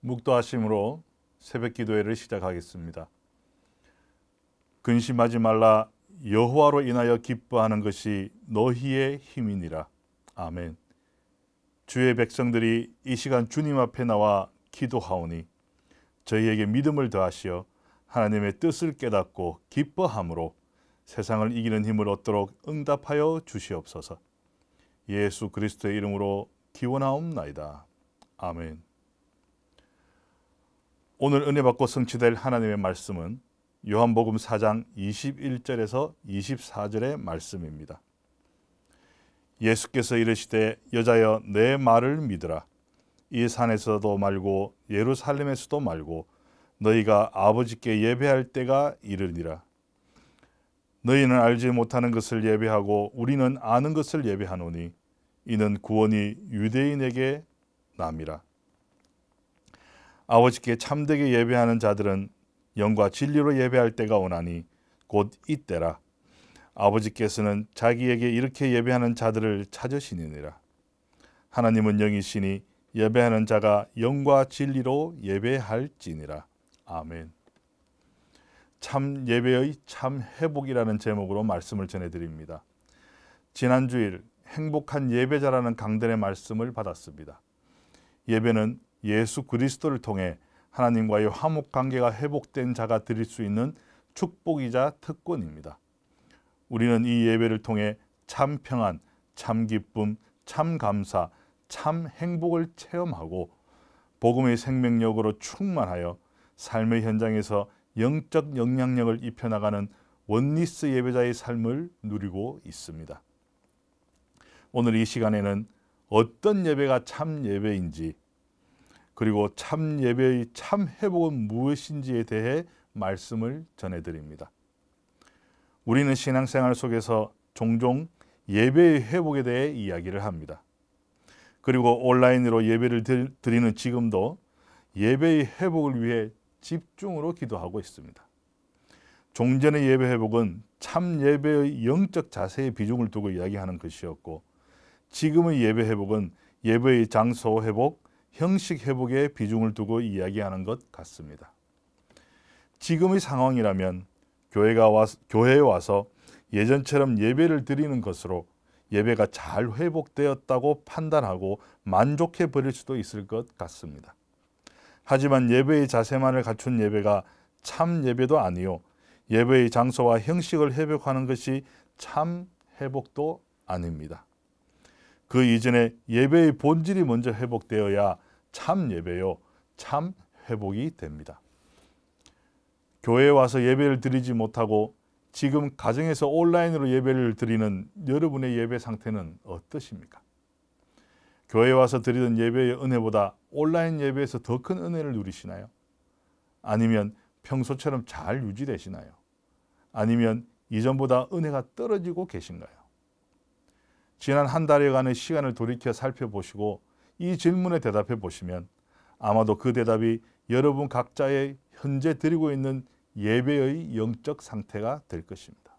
묵도하심으로 새벽 기도회를 시작하겠습니다. 근심하지 말라 여호와로 인하여 기뻐하는 것이 너희의 힘이니라. 아멘. 주의 백성들이 이 시간 주님 앞에 나와 기도하오니 저희에게 믿음을 더하시어 하나님의 뜻을 깨닫고 기뻐함으로 세상을 이기는 힘을 얻도록 응답하여 주시옵소서. 예수 그리스도의 이름으로 기원하옵나이다. 아멘. 오늘 은혜 받고 성취될 하나님의 말씀은 요한복음 4장 21절에서 24절의 말씀입니다. 예수께서 이르시되 여자여 내 말을 믿으라 이 산에서도 말고 예루살렘에서도 말고 너희가 아버지께 예배할 때가 이르니라 너희는 알지 못하는 것을 예배하고 우리는 아는 것을 예배하노니 이는 구원이 유대인에게 남이라 아버지께 참되게 예배하는 자들은 영과 진리로 예배할 때가 오나니 곧 이때라. 아버지께서는 자기에게 이렇게 예배하는 자들을 찾으시니라. 하나님은 영이시니 예배하는 자가 영과 진리로 예배할지니라. 아멘. 참 예배의 참 회복이라는 제목으로 말씀을 전해드립니다. 지난 주일 행복한 예배자라는 강단의 말씀을 받았습니다. 예배는 예수 그리스도를 통해 하나님과의 화목 관계가 회복된 자가 드릴 수 있는 축복이자 특권입니다. 우리는 이 예배를 통해 참 평안, 참 기쁨, 참 감사, 참 행복을 체험하고 복음의 생명력으로 충만하여 삶의 현장에서 영적 영향력을 입혀나가는 원리스 예배자의 삶을 누리고 있습니다. 오늘 이 시간에는 어떤 예배가 참 예배인지 그리고 참 예배의 참 회복은 무엇인지에 대해 말씀을 전해드립니다. 우리는 신앙생활 속에서 종종 예배의 회복에 대해 이야기를 합니다. 그리고 온라인으로 예배를 드리는 지금도 예배의 회복을 위해 집중으로 기도하고 있습니다. 종전의 예배 회복은 참 예배의 영적 자세에 비중을 두고 이야기하는 것이었고 지금의 예배 회복은 예배의 장소 회복, 형식 회복에 비중을 두고 이야기하는 것 같습니다. 지금의 상황이라면 교회가 와, 교회에 와서 예전처럼 예배를 드리는 것으로 예배가 잘 회복되었다고 판단하고 만족해 버릴 수도 있을 것 같습니다. 하지만 예배의 자세만을 갖춘 예배가 참 예배도 아니요. 예배의 장소와 형식을 회복하는 것이 참 회복도 아닙니다. 그 이전에 예배의 본질이 먼저 회복되어야 참 예배요. 참 회복이 됩니다. 교회에 와서 예배를 드리지 못하고 지금 가정에서 온라인으로 예배를 드리는 여러분의 예배 상태는 어떠십니까? 교회 와서 드리던 예배의 은혜보다 온라인 예배에서 더 큰 은혜를 누리시나요? 아니면 평소처럼 잘 유지되시나요? 아니면 이전보다 은혜가 떨어지고 계신가요? 지난 한 달여간의 시간을 돌이켜 살펴보시고 이 질문에 대답해 보시면 아마도 그 대답이 여러분 각자의 현재 드리고 있는 예배의 영적 상태가 될 것입니다.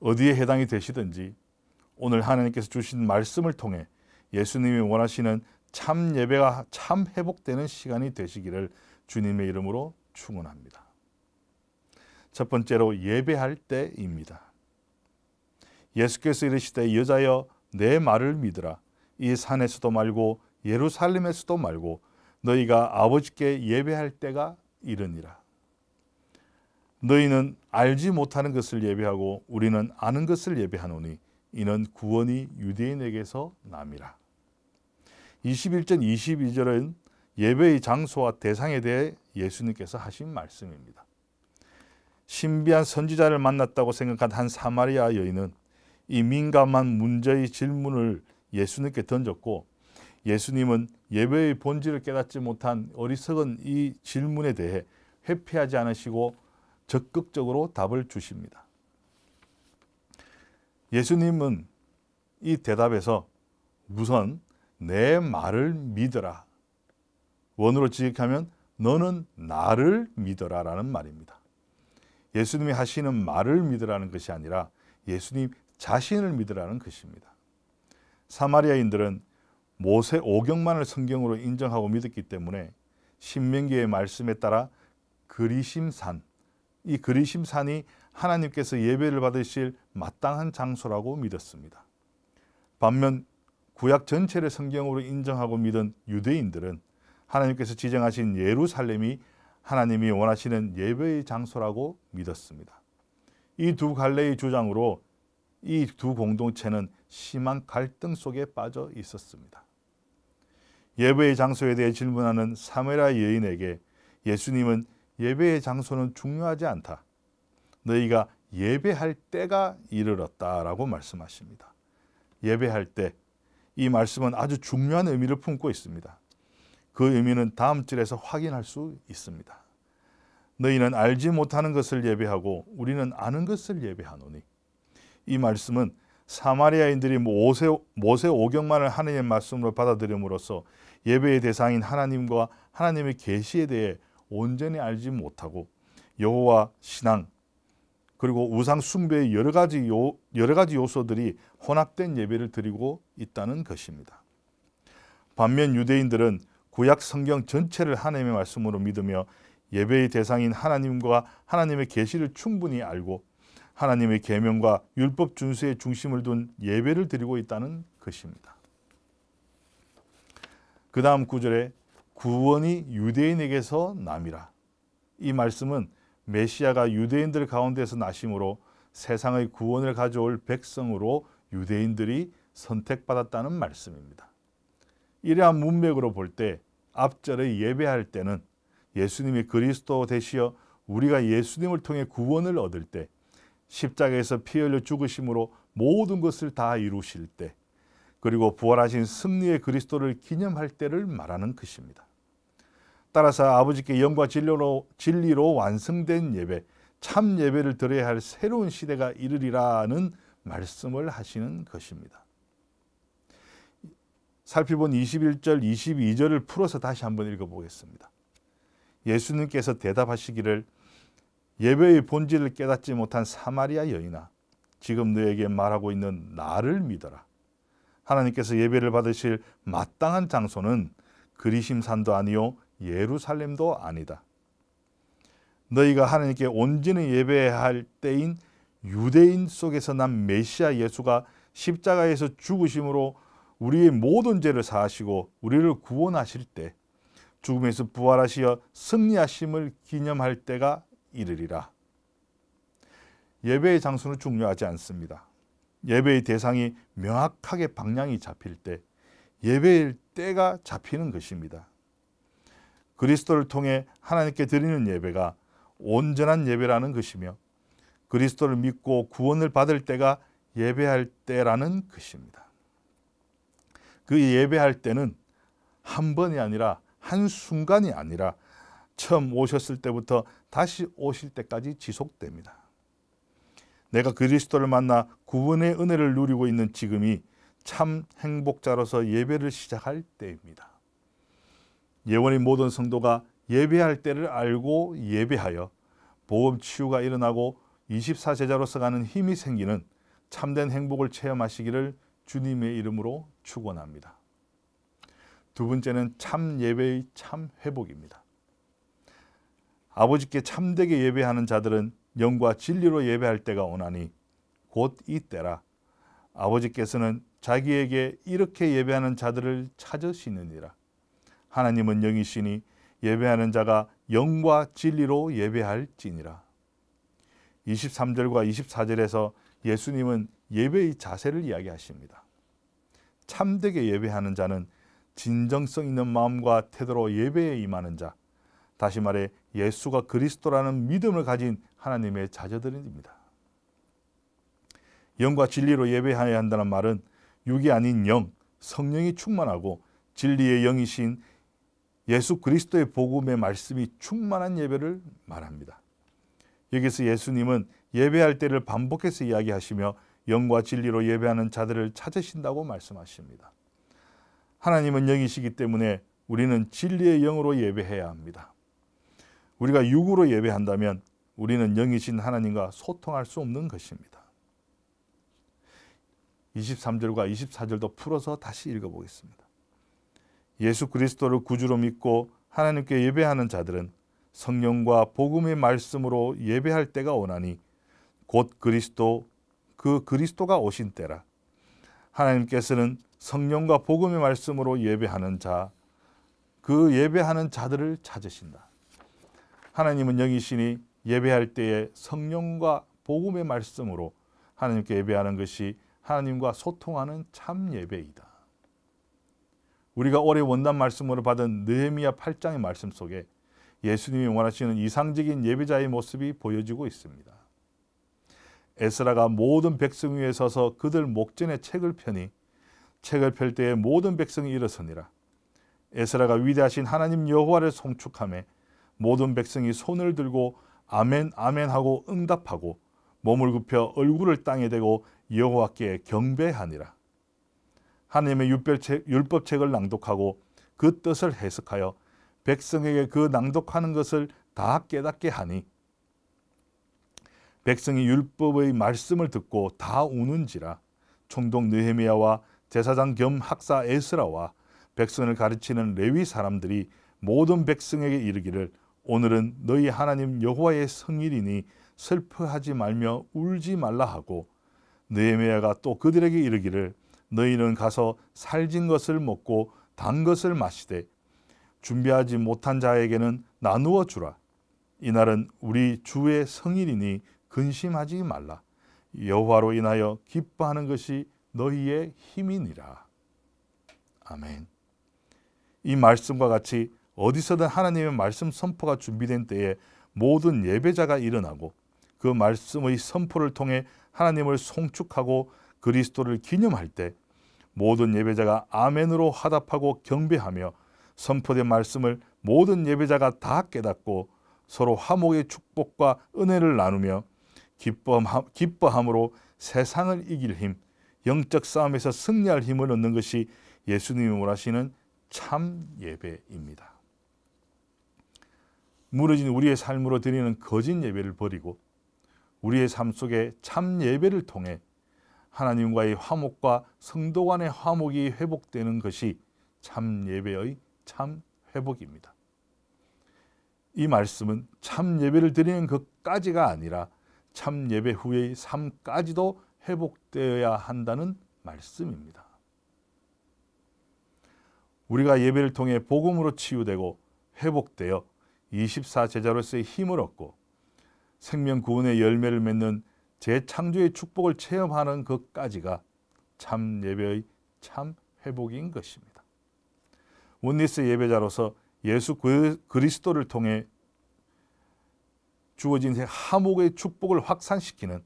어디에 해당이 되시든지 오늘 하나님께서 주신 말씀을 통해 예수님이 원하시는 참 예배가 참 회복되는 시간이 되시기를 주님의 이름으로 축원합니다. 첫 번째로 예배할 때입니다. 예수께서 이르시되 여자여 내 말을 믿으라 이 산에서도 말고 예루살렘에서도 말고 너희가 아버지께 예배할 때가 이르니라. 너희는 알지 못하는 것을 예배하고 우리는 아는 것을 예배하노니 이는 구원이 유대인에게서 남이라. 21절 22절은 예배의 장소와 대상에 대해 예수님께서 하신 말씀입니다. 신비한 선지자를 만났다고 생각한 한 사마리아 여인은 이 민감한 문제의 질문을 예수님께 던졌고 예수님은 예배의 본질을 깨닫지 못한 어리석은 이 질문에 대해 회피하지 않으시고 적극적으로 답을 주십니다. 예수님은 이 대답에서 우선 내 말을 믿어라. 원으로 지적하면 너는 나를 믿어라 라는 말입니다. 예수님이 하시는 말을 믿으라는 것이 아니라 예수님 자신을 믿으라는 것입니다. 사마리아인들은 모세 오경만을 성경으로 인정하고 믿었기 때문에 신명기의 말씀에 따라 그리심산 이 그리심산이 하나님께서 예배를 받으실 마땅한 장소라고 믿었습니다. 반면 구약 전체를 성경으로 인정하고 믿은 유대인들은 하나님께서 지정하신 예루살렘이 하나님이 원하시는 예배의 장소라고 믿었습니다. 이 두 갈래의 주장으로 이 두 공동체는 심한 갈등 속에 빠져 있었습니다. 예배의 장소에 대해 질문하는 사메라 여인에게 예수님은 예배의 장소는 중요하지 않다. 너희가 예배할 때가 이르렀다라고 말씀하십니다. 예배할 때 이 말씀은 아주 중요한 의미를 품고 있습니다. 그 의미는 다음 절에서 확인할 수 있습니다. 너희는 알지 못하는 것을 예배하고 우리는 아는 것을 예배하노니 이 말씀은 사마리아인들이 모세, 모세 오경만을 하느님의 말씀으로 받아들임으로써 예배의 대상인 하나님과 하나님의 계시에 대해 온전히 알지 못하고 여호와 신앙 그리고 우상 숭배의 여러 가지 요, 여러 가지 요소들이 혼합된 예배를 드리고 있다는 것입니다. 반면 유대인들은 구약 성경 전체를 하나님의 말씀으로 믿으며 예배의 대상인 하나님과 하나님의 계시를 충분히 알고 하나님의 계명과 율법 준수의 중심을 둔 예배를 드리고 있다는 것입니다. 그 다음 구절에 구원이 유대인에게서 남이라. 이 말씀은 메시아가 유대인들 가운데서 나심으로 세상의 구원을 가져올 백성으로 유대인들이 선택받았다는 말씀입니다. 이러한 문맥으로 볼 때 앞절에 예배할 때는 예수님이 그리스도 되시어 우리가 예수님을 통해 구원을 얻을 때 십자가에서 피 흘려 죽으심으로 모든 것을 다 이루실 때 그리고 부활하신 승리의 그리스도를 기념할 때를 말하는 것입니다. 따라서 아버지께 영과 진리로, 진리로 완성된 예배, 참 예배를 드려야 할 새로운 시대가 이르리라는 말씀을 하시는 것입니다. 살피본 21절, 22절을 풀어서 다시 한번 읽어보겠습니다. 예수님께서 대답하시기를 예배의 본질을 깨닫지 못한 사마리아 여인아, 지금 너에게 말하고 있는 나를 믿어라. 하나님께서 예배를 받으실 마땅한 장소는 그리심산도 아니요 예루살렘도 아니다. 너희가 하나님께 온전히 예배할 때인 유대인 속에서 난 메시아 예수가 십자가에서 죽으심으로 우리의 모든 죄를 사하시고 우리를 구원하실 때 죽음에서 부활하시어 승리하심을 기념할 때가 이르리라. 예배의 장소는 중요하지 않습니다. 예배의 대상이 명확하게 방향이 잡힐 때 예배일 때가 잡히는 것입니다. 그리스도를 통해 하나님께 드리는 예배가 온전한 예배라는 것이며 그리스도를 믿고 구원을 받을 때가 예배할 때라는 것입니다. 그 예배할 때는 한 번이 아니라 한 순간이 아니라 처음 오셨을 때부터 다시 오실 때까지 지속됩니다. 내가 그리스도를 만나 구원의 은혜를 누리고 있는 지금이 참 행복자로서 예배를 시작할 때입니다. 예원의 모든 성도가 예배할 때를 알고 예배하여 보험 치유가 일어나고 24제자로서 가는 힘이 생기는 참된 행복을 체험하시기를 주님의 이름으로 축원합니다. 두 번째는 참 예배의 참 회복입니다. 아버지께 참되게 예배하는 자들은 영과 진리로 예배할 때가 오나니 곧 이때라 아버지께서는 자기에게 이렇게 예배하는 자들을 찾으시느니라 하나님은 영이시니 예배하는 자가 영과 진리로 예배할지니라 23절과 24절에서 예수님은 예배의 자세를 이야기하십니다 참되게 예배하는 자는 진정성 있는 마음과 태도로 예배에 임하는 자 다시 말해 예수가 그리스도라는 믿음을 가진 하나님의 자녀들입니다. 영과 진리로 예배해야 한다는 말은 육이 아닌 영, 성령이 충만하고 진리의 영이신 예수 그리스도의 복음의 말씀이 충만한 예배를 말합니다. 여기서 예수님은 예배할 때를 반복해서 이야기하시며 영과 진리로 예배하는 자들을 찾으신다고 말씀하십니다. 하나님은 영이시기 때문에 우리는 진리의 영으로 예배해야 합니다. 우리가 육으로 예배한다면 우리는 영이신 하나님과 소통할 수 없는 것입니다. 23절과 24절도 풀어서 다시 읽어보겠습니다. 예수 그리스도를 구주로 믿고 하나님께 예배하는 자들은 성령과 복음의 말씀으로 예배할 때가 오나니 곧 그리스도 그 그리스도가 오신 때라 하나님께서는 성령과 복음의 말씀으로 예배하는 자 그 예배하는 자들을 찾으신다. 하나님은 영이시니 예배할 때에 성령과 복음의 말씀으로 하나님께 예배하는 것이 하나님과 소통하는 참 예배이다. 우리가 올해 원단 말씀으로 받은 느헤미야 8장의 말씀 속에 예수님이 원하시는 이상적인 예배자의 모습이 보여지고 있습니다. 에스라가 모든 백성 위에 서서 그들 목전에 책을 펴니 책을 펼 때에 모든 백성이 일어서니라. 에스라가 위대하신 하나님 여호와를 송축함에 모든 백성이 손을 들고 아멘 아멘 하고 응답하고 몸을 굽혀 얼굴을 땅에 대고 여호와께 경배하니라. 하나님의 율법책, 을 낭독하고 그 뜻을 해석하여 백성에게 그 낭독하는 것을 다 깨닫게 하니 백성이 율법의 말씀을 듣고 다 우는지라 총독 느헤미야와 제사장 겸 학사 에스라와 백성을 가르치는 레위 사람들이 모든 백성에게 이르기를 오늘은 너희 하나님 여호와의 성일이니 슬퍼하지 말며 울지 말라 하고 느헤미야가 또 그들에게 이르기를 너희는 가서 살진 것을 먹고 단 것을 마시되 준비하지 못한 자에게는 나누어 주라 이날은 우리 주의 성일이니 근심하지 말라 여호와로 인하여 기뻐하는 것이 너희의 힘이니라 아멘 이 말씀과 같이 어디서든 하나님의 말씀 선포가 준비된 때에 모든 예배자가 일어나고 그 말씀의 선포를 통해 하나님을 송축하고 그리스도를 기념할 때 모든 예배자가 아멘으로 화답하고 경배하며 선포된 말씀을 모든 예배자가 다 깨닫고 서로 화목의 축복과 은혜를 나누며 기뻐함, 기뻐함으로 세상을 이길 힘, 영적 싸움에서 승리할 힘을 얻는 것이 예수님이 원하시는 참 예배입니다. 무너진 우리의 삶으로 드리는 거짓 예배를 버리고 우리의 삶 속에 참 예배를 통해 하나님과의 화목과 성도 간의 화목이 회복되는 것이 참 예배의 참 회복입니다. 이 말씀은 참 예배를 드리는 것까지가 아니라 참 예배 후의 삶까지도 회복되어야 한다는 말씀입니다. 우리가 예배를 통해 복음으로 치유되고 회복되어 24제자로서의 힘을 얻고 생명 구원의 열매를 맺는 재창조의 축복을 체험하는 것까지가 참 예배의 참 회복인 것입니다. 원리스 예배자로서 예수 그, 그리스도를 통해 주어진 하목의 축복을 확산시키는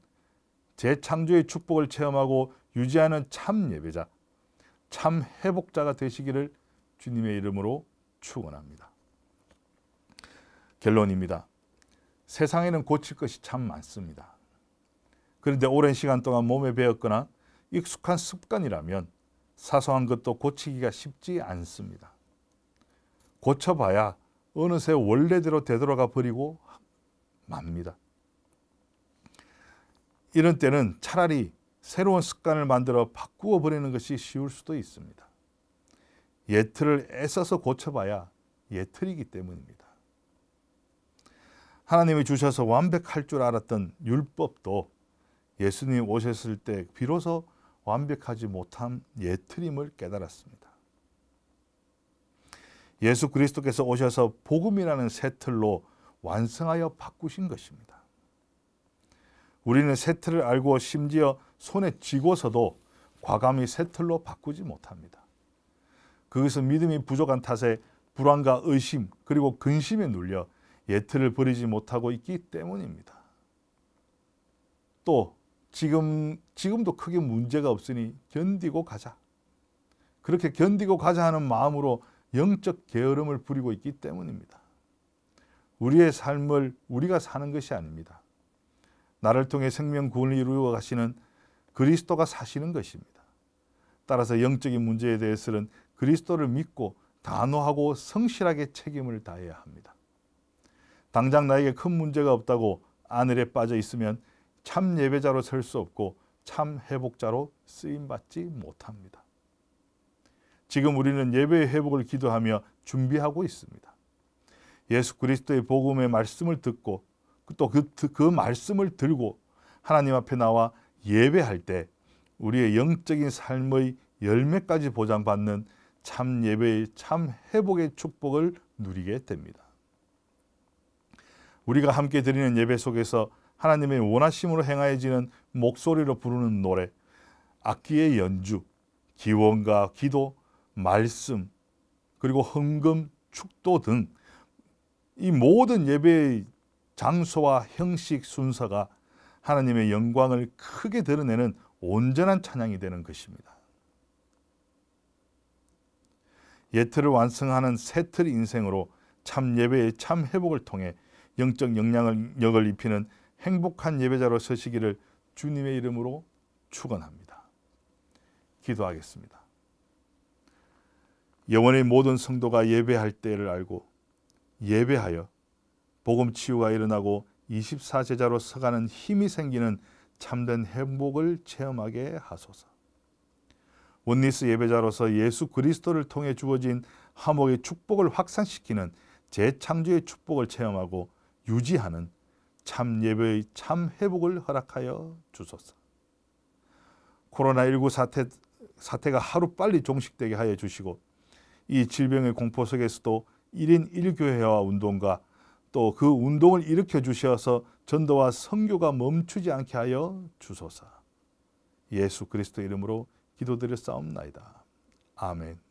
재창조의 축복을 체험하고 유지하는 참 예배자, 참 회복자가 되시기를 주님의 이름으로 축원합니다. 결론입니다. 세상에는 고칠 것이 참 많습니다. 그런데 오랜 시간 동안 몸에 배었거나 익숙한 습관이라면 사소한 것도 고치기가 쉽지 않습니다. 고쳐봐야 어느새 원래대로 되돌아가 버리고 맙니다. 이런 때는 차라리 새로운 습관을 만들어 바꾸어 버리는 것이 쉬울 수도 있습니다. 예틀을 애써서 고쳐봐야 예틀이기 때문입니다. 하나님이 주셔서 완벽할 줄 알았던 율법도 예수님 오셨을 때 비로소 완벽하지 못한 예트림을 깨달았습니다. 예수 그리스도께서 오셔서 복음이라는 새틀로 완성하여 바꾸신 것입니다. 우리는 새틀을 알고 심지어 손에 쥐고서도 과감히 새틀로 바꾸지 못합니다. 거기서 믿음이 부족한 탓에 불안과 의심 그리고 근심에 눌려 예틀을 버리지 못하고 있기 때문입니다. 또 지금 지금도 크게 문제가 없으니 견디고 가자. 그렇게 견디고 가자 하는 마음으로 영적 게으름을 부리고 있기 때문입니다. 우리의 삶을 우리가 사는 것이 아닙니다. 나를 통해 생명 구원을 이루어 가시는 그리스도가 사시는 것입니다. 따라서 영적인 문제에 대해서는 그리스도를 믿고 단호하고 성실하게 책임을 다해야 합니다. 당장 나에게 큰 문제가 없다고 아늘에 빠져 있으면 참 예배자로 설 수 없고 참 회복자로 쓰임받지 못합니다. 지금 우리는 예배의 회복을 기도하며 준비하고 있습니다. 예수 그리스도의 복음의 말씀을 듣고 또그 그 말씀을 들고 하나님 앞에 나와 예배할 때 우리의 영적인 삶의 열매까지 보장받는 참 예배의 참 회복의 축복을 누리게 됩니다. 우리가 함께 드리는 예배 속에서 하나님의 원하심으로 행하여지는 목소리로 부르는 노래, 악기의 연주, 기원과 기도, 말씀, 그리고 헌금, 축도 등 이 모든 예배의 장소와 형식 순서가 하나님의 영광을 크게 드러내는 온전한 찬양이 되는 것입니다. 예틀을 완성하는 새틀 인생으로 참 예배의 참 회복을 통해 영적 영향력을 입히는 행복한 예배자로 서시기를 주님의 이름으로 축원합니다. 기도하겠습니다. 영원의 모든 성도가 예배할 때를 알고 예배하여 복음 치유가 일어나고 24제자로 서가는 힘이 생기는 참된 행복을 체험하게 하소서. 원리스 예배자로서 예수 그리스도를 통해 주어진 하목의 축복을 확산시키는 재창조의 축복을 체험하고 유지하는 참 예배의 참 회복을 허락하여 주소서. 코로나19 사태, 사태가 하루빨리 종식되게 하여 주시고 이 질병의 공포 속에서도 1인 1교회와 운동과 또 그 운동을 일으켜 주셔서 전도와 선교가 멈추지 않게 하여 주소서. 예수 그리스도 이름으로 기도드려 싸움나이다. 아멘.